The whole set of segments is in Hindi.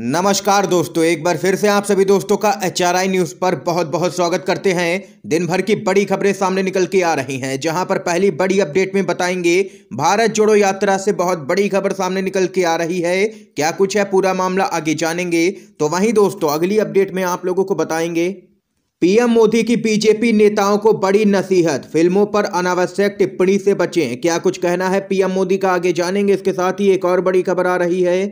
नमस्कार दोस्तों एक बार फिर से आप सभी दोस्तों का एच न्यूज पर बहुत बहुत स्वागत करते हैं दिन भर की बड़ी खबरें सामने निकल के आ रही हैं जहां पर पहली बड़ी अपडेट में बताएंगे भारत जोड़ो यात्रा से बहुत बड़ी खबर सामने निकल के आ रही है क्या कुछ है पूरा मामला आगे जानेंगे तो वहीं दोस्तों अगली अपडेट में आप लोगों को बताएंगे पीएम मोदी की बीजेपी नेताओं को बड़ी नसीहत फिल्मों पर अनावश्यक टिप्पणी से बचें क्या कुछ कहना है पीएम मोदी का आगे जानेंगे इसके साथ ही एक और बड़ी खबर आ रही है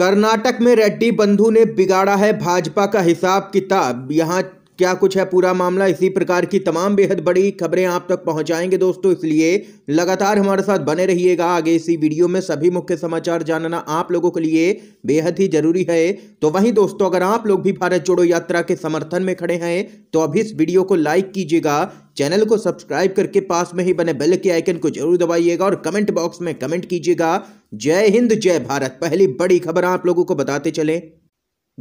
कर्नाटक में रेड्डी बंधु ने बिगाड़ा है भाजपा का हिसाब किताब यहाँ क्या कुछ है पूरा मामला इसी प्रकार की तमाम बेहद बड़ी खबरें आप तक पहुंचाएंगे दोस्तों इसलिए लगातार हमारे साथ बने रहिएगा आगे इसी वीडियो में सभी मुख्य समाचार जानना आप लोगों के लिए बेहद ही जरूरी है तो वहीं दोस्तों अगर आप लोग भी भारत जोड़ो यात्रा के समर्थन में खड़े हैं तो अभी इस वीडियो को लाइक कीजिएगा चैनल को सब्सक्राइब करके पास में ही बने बेल के आइकन को जरूर दबाइएगा और कमेंट बॉक्स में कमेंट कीजिएगा जय हिंद जय भारत पहली बड़ी खबर आप लोगों को बताते चले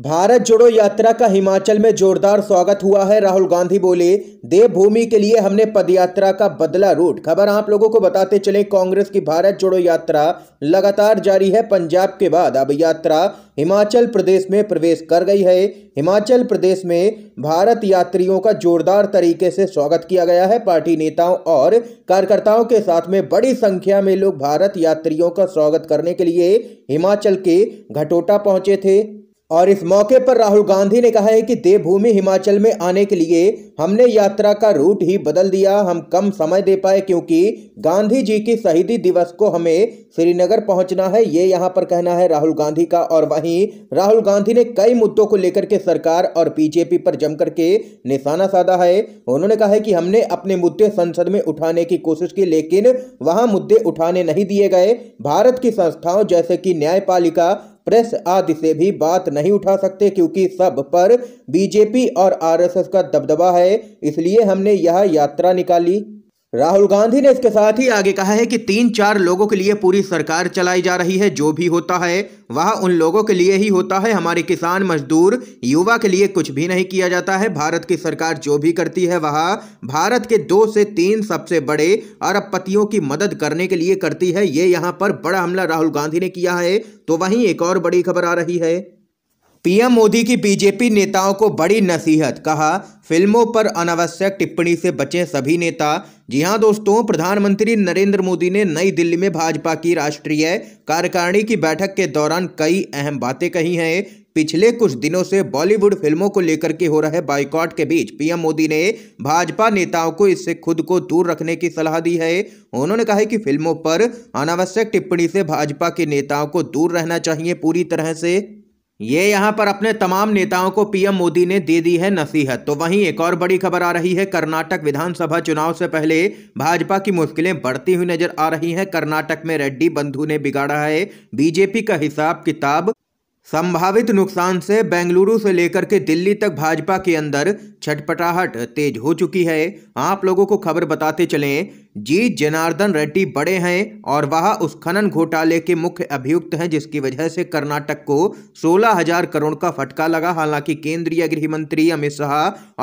भारत जोड़ो यात्रा का हिमाचल में जोरदार स्वागत हुआ है राहुल गांधी बोले देवभूमि के लिए हमने पदयात्रा का बदला रूट खबर आप लोगों को बताते चले कांग्रेस की भारत जोड़ो यात्रा लगातार जारी है पंजाब के बाद अब यात्रा हिमाचल प्रदेश में प्रवेश कर गई है हिमाचल प्रदेश में भारत यात्रियों का जोरदार तरीके से स्वागत किया गया है पार्टी नेताओं और कार्यकर्ताओं के साथ में बड़ी संख्या में लोग भारत यात्रियों का स्वागत करने के लिए हिमाचल के घटोटा पहुंचे थे और इस मौके पर राहुल गांधी ने कहा है कि देवभूमि हिमाचल में आने के लिए हमने यात्रा का रूट ही बदल दिया हम कम समय दे पाए क्योंकि गांधी जी की शहीदी दिवस को हमें श्रीनगर पहुंचना है ये यहाँ पर कहना है राहुल गांधी का और वहीं राहुल गांधी ने कई मुद्दों को लेकर के सरकार और बीजेपी पर जमकर के निशाना साधा है उन्होंने कहा है कि हमने अपने मुद्दे संसद में उठाने की कोशिश की लेकिन वहाँ मुद्दे उठाने नहीं दिए गए भारत की संस्थाओं जैसे कि न्यायपालिका प्रेस आदि से भी बात नहीं उठा सकते क्योंकि सब पर बीजेपी और आरएसएस का दबदबा है इसलिए हमने यह यात्रा निकाली राहुल गांधी ने इसके साथ ही आगे कहा है कि तीन चार लोगों के लिए पूरी सरकार चलाई जा रही है जो भी होता है वह उन लोगों के लिए ही होता है हमारे किसान मजदूर युवा के लिए कुछ भी नहीं किया जाता है भारत की सरकार जो भी करती है वह भारत के दो से तीन सबसे बड़े अरबपतियों की मदद करने के लिए करती है ये यहाँ पर बड़ा हमला राहुल गांधी ने किया है तो वहीं एक और बड़ी खबर आ रही है पीएम मोदी की बीजेपी नेताओं को बड़ी नसीहत कहा फिल्मों पर अनावश्यक टिप्पणी से बचें सभी नेता जी हां दोस्तों प्रधानमंत्री नरेंद्र मोदी ने नई दिल्ली में भाजपा की राष्ट्रीय कार्यकारिणी की बैठक के दौरान कई अहम बातें कही हैं पिछले कुछ दिनों से बॉलीवुड फिल्मों को लेकर के हो रहे बाइकॉट के बीच पीएम मोदी ने भाजपा नेताओं को इससे खुद को दूर रखने की सलाह दी है उन्होंने कहा कि फिल्मों पर अनावश्यक टिप्पणी से भाजपा के नेताओं को दूर रहना चाहिए पूरी तरह से ये यहाँ पर अपने तमाम नेताओं को पीएम मोदी ने दे दी है नसीहत तो वहीं एक और बड़ी खबर आ रही है कर्नाटक विधानसभा चुनाव से पहले भाजपा की मुश्किलें बढ़ती हुई नजर आ रही हैं कर्नाटक में रेड्डी बंधु ने बिगाड़ा है बीजेपी का हिसाब किताब संभावित नुकसान से बेंगलुरु से लेकर के दिल्ली तक भाजपा के अंदर छटपटाहट तेज हो चुकी है आप लोगों को खबर बताते चलें जी जनार्दन रेड्डी बड़े हैं और वह उस खनन घोटाले के मुख्य अभियुक्त हैं जिसकी वजह से कर्नाटक को सोलह हजार करोड़ का फटका लगा हालांकि केंद्रीय गृह मंत्री अमित शाह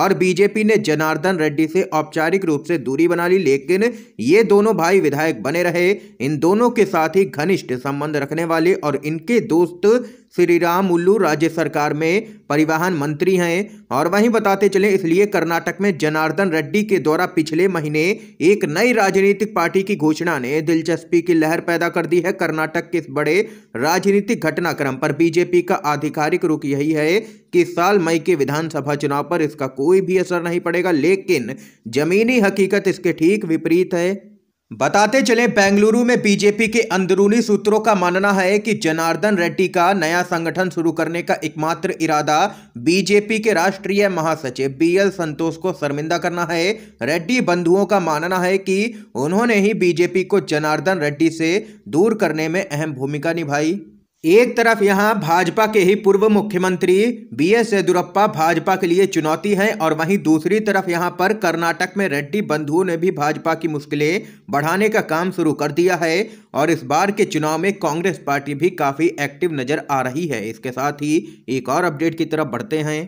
और बीजेपी ने जनार्दन रेड्डी से औपचारिक रूप से दूरी बना ली लेकिन ये दोनों भाई विधायक बने रहे इन दोनों के साथ ही घनिष्ठ संबंध रखने वाले और इनके दोस्त श्री राम उल्लू राज्य सरकार में परिवहन मंत्री हैं और वहीं बताते चले इसलिए कर्नाटक में जनार्दन रेड्डी के द्वारा पिछले महीने एक नई राजनीतिक पार्टी की घोषणा ने दिलचस्पी की लहर पैदा कर दी है कर्नाटक के इस बड़े राजनीतिक घटनाक्रम पर बीजेपी का आधिकारिक रुख यही है कि इस साल मई के विधानसभा चुनाव पर इसका कोई भी असर नहीं पड़ेगा लेकिन जमीनी हकीकत इसके ठीक विपरीत है बताते चले बेंगलुरु में बीजेपी के अंदरूनी सूत्रों का मानना है कि जनार्दन रेड्डी का नया संगठन शुरू करने का एकमात्र इरादा बीजेपी के राष्ट्रीय महासचिव बीएल संतोष को शर्मिंदा करना है रेड्डी बंधुओं का मानना है कि उन्होंने ही बीजेपी को जनार्दन रेड्डी से दूर करने में अहम भूमिका निभाई एक तरफ यहां भाजपा के ही पूर्व मुख्यमंत्री बी एस येदुरप्पा भाजपा के लिए चुनौती हैं और वहीं दूसरी तरफ यहां पर कर्नाटक में रेड्डी बंधुओं ने भी भाजपा की मुश्किलें बढ़ाने का काम शुरू कर दिया है और इस बार के चुनाव में कांग्रेस पार्टी भी काफ़ी एक्टिव नजर आ रही है इसके साथ ही एक और अपडेट की तरफ बढ़ते हैं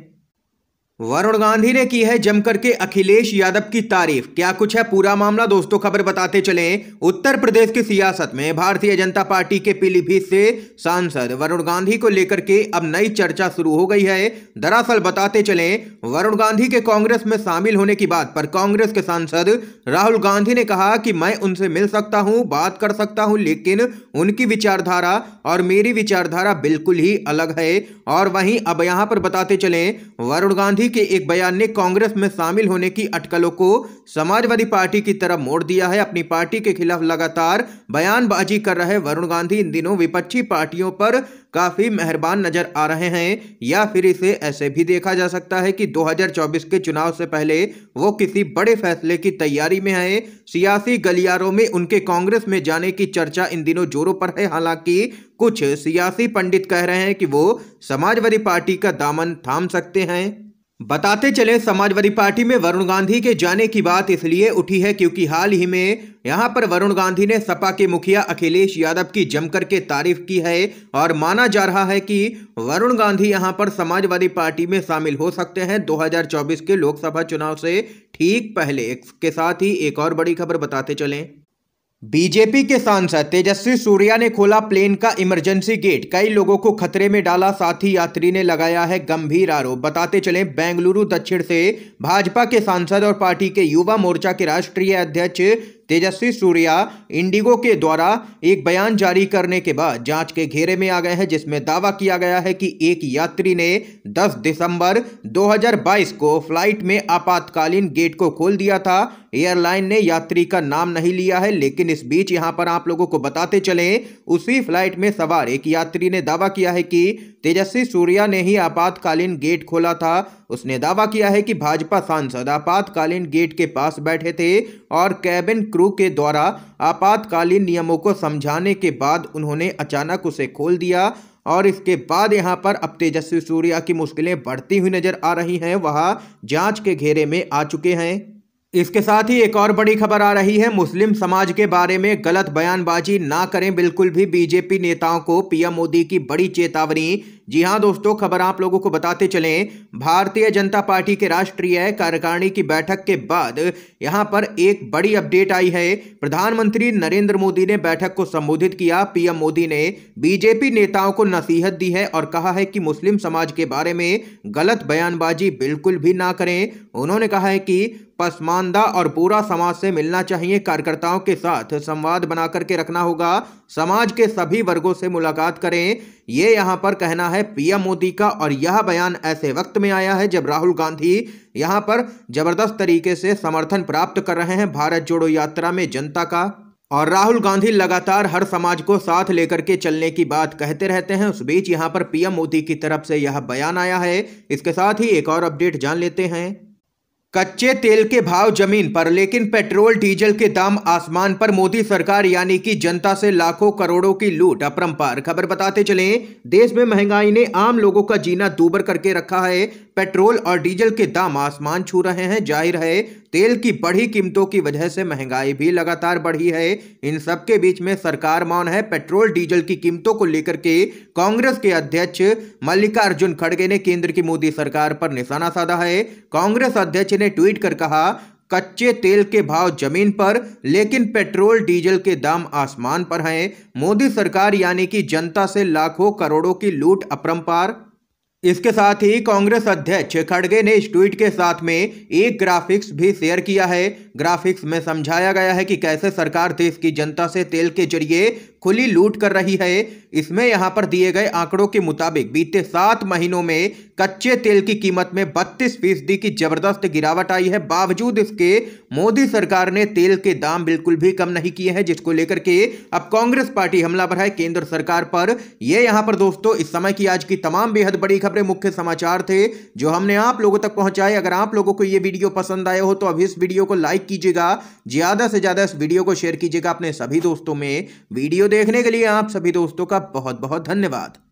वरुण गांधी ने की है जमकर के अखिलेश यादव की तारीफ क्या कुछ है पूरा मामला दोस्तों खबर बताते चले उत्तर प्रदेश की सियासत में भारतीय जनता पार्टी के पीलीभीत से सांसद वरुण गांधी को लेकर के अब नई चर्चा शुरू हो गई है दरअसल बताते चले वरुण गांधी के कांग्रेस में शामिल होने की बात पर कांग्रेस के सांसद राहुल गांधी ने कहा कि मैं उनसे मिल सकता हूँ बात कर सकता हूँ लेकिन उनकी विचारधारा और मेरी विचारधारा बिल्कुल ही अलग है और वहीं अब यहाँ पर बताते चले वरुण गांधी मोदी के एक बयान ने कांग्रेस में शामिल होने की अटकलों को समाजवादी पार्टी की तरफ मोड़ दिया है अपनी पार्टी के खिलाफ लगातार बयानबाजी कर रहे वरुण गांधी इन दिनों विपक्षी पार्टियों पर काफी मेहरबान नजर आ रहे हैं या फिर इसे ऐसे भी देखा जा सकता है कि 2024 के चुनाव से पहले वो किसी बड़े फैसले की तैयारी में है सियासी गलियारों में उनके कांग्रेस में जाने की चर्चा इन दिनों जोरों पर है हालांकि कुछ सियासी पंडित कह रहे हैं कि वो समाजवादी पार्टी का दामन थाम सकते हैं बताते चले समाजवादी पार्टी में वरुण गांधी के जाने की बात इसलिए उठी है क्योंकि हाल ही में यहां पर वरुण गांधी ने सपा के मुखिया अखिलेश यादव की जमकर के तारीफ की है और माना जा रहा है कि वरुण गांधी यहां पर समाजवादी पार्टी में शामिल हो सकते हैं 2024 के लोकसभा चुनाव से ठीक पहले इसके साथ ही एक और बड़ी खबर बताते चले बीजेपी के सांसद तेजस्वी सूर्या ने खोला प्लेन का इमरजेंसी गेट कई लोगों को खतरे में डाला साथ ही यात्री ने लगाया है गंभीर आरोप बताते चले बेंगलुरु दक्षिण से भाजपा के सांसद और पार्टी के युवा मोर्चा के राष्ट्रीय अध्यक्ष तेजस्वी सूर्या इंडिगो के द्वारा एक बयान जारी करने के बाद जांच के घेरे में आ गए हैं जिसमें दावा किया गया है कि एक यात्री ने 10 दिसंबर 2022 को फ्लाइट में आपातकालीन गेट को खोल दिया था एयरलाइन ने यात्री का नाम नहीं लिया है लेकिन इस बीच यहां पर आप लोगों को बताते चले उसी फ्लाइट में सवार एक यात्री ने दावा किया है कि तेजस्वी सूर्या ने ही आपातकालीन गेट खोला था उसने दावा किया है कि भाजपा सांसद आपातकालीन गेट के पास बैठे थे और कैबिन क्रू के द्वारा आपातकालीन नियमों को समझाने के बाद उन्होंने अचानक उसे खोल दिया और इसके बाद यहां पर अब तेजस्वी सूर्या की मुश्किलें बढ़ती हुई नजर आ रही हैं वह जांच के घेरे में आ चुके हैं इसके साथ ही एक और बड़ी खबर आ रही है मुस्लिम समाज के बारे में गलत बयानबाजी ना करें बिल्कुल भी बीजेपी नेताओं को पीएम मोदी की बड़ी चेतावनी जी हाँ दोस्तों खबर आप लोगों को बताते चलें भारतीय जनता पार्टी के राष्ट्रीय कार्यकारिणी की बैठक के बाद यहाँ पर एक बड़ी अपडेट आई है प्रधानमंत्री नरेंद्र मोदी ने बैठक को संबोधित किया पीएम मोदी ने बीजेपी नेताओं को नसीहत दी है और कहा है कि मुस्लिम समाज के बारे में गलत बयानबाजी बिल्कुल भी ना करें उन्होंने कहा है कि पसमानदा और पूरा समाज से मिलना चाहिए कार्यकर्ताओं के साथ संवाद बना करके रखना होगा समाज के सभी वर्गों से मुलाकात करें ये यहां पर कहना है पीएम मोदी का और यह बयान ऐसे वक्त में आया है जब राहुल गांधी यहां पर जबरदस्त तरीके से समर्थन प्राप्त कर रहे हैं भारत जोड़ो यात्रा में जनता का और राहुल गांधी लगातार हर समाज को साथ लेकर के चलने की बात कहते रहते हैं उस बीच यहाँ पर पीएम मोदी की तरफ से यह बयान आया है इसके साथ ही एक और अपडेट जान लेते हैं कच्चे तेल के भाव जमीन पर लेकिन पेट्रोल डीजल के दाम आसमान पर मोदी सरकार यानी कि जनता से लाखों करोड़ों की लूट अपरंपार खबर बताते चलें देश में महंगाई ने आम लोगों का जीना दूबर करके रखा है पेट्रोल और डीजल के दाम आसमान छू रहे हैं जाहिर है तेल की बढ़ी कीमतों की वजह से महंगाई भी लगातार बढ़ी है इन सब के बीच में सरकार मौन है पेट्रोल डीजल की कीमतों को लेकर के कांग्रेस के अध्यक्ष मल्लिकार्जुन खड़गे ने केंद्र की मोदी सरकार पर निशाना साधा है कांग्रेस अध्यक्ष ने ट्वीट कर कहा कच्चे तेल के भाव जमीन पर लेकिन पेट्रोल डीजल के दाम आसमान पर हैं मोदी सरकार यानी कि जनता से लाखों करोड़ों की लूट अपरंपार इसके साथ ही कांग्रेस अध्यक्ष खड़गे ने इस ट्वीट के साथ में एक ग्राफिक्स भी शेयर किया है ग्राफिक्स में समझाया गया है कि कैसे सरकार देश की जनता से तेल के जरिए खुली लूट कर रही है इसमें यहां पर दिए गए आंकड़ों के मुताबिक बीते सात महीनों में कच्चे तेल की कीमत में बत्तीस फीसदी की जबरदस्त गिरावट आई है बावजूद इसके मोदी सरकार ने तेल के दाम बिल्कुल भी कम नहीं किए हैं जिसको लेकर के अब कांग्रेस पार्टी हमला है केंद्र सरकार पर यह यहां पर दोस्तों इस समय की आज की तमाम बेहद बड़ी खबरें मुख्य समाचार थे जो हमने आप लोगों तक पहुंचाए अगर आप लोगों को यह वीडियो पसंद आए हो तो अभी इस वीडियो को लाइक कीजिएगा ज्यादा से ज्यादा इस वीडियो को शेयर कीजिएगा अपने सभी दोस्तों में वीडियो देखने के लिए आप सभी दोस्तों का बहुत बहुत धन्यवाद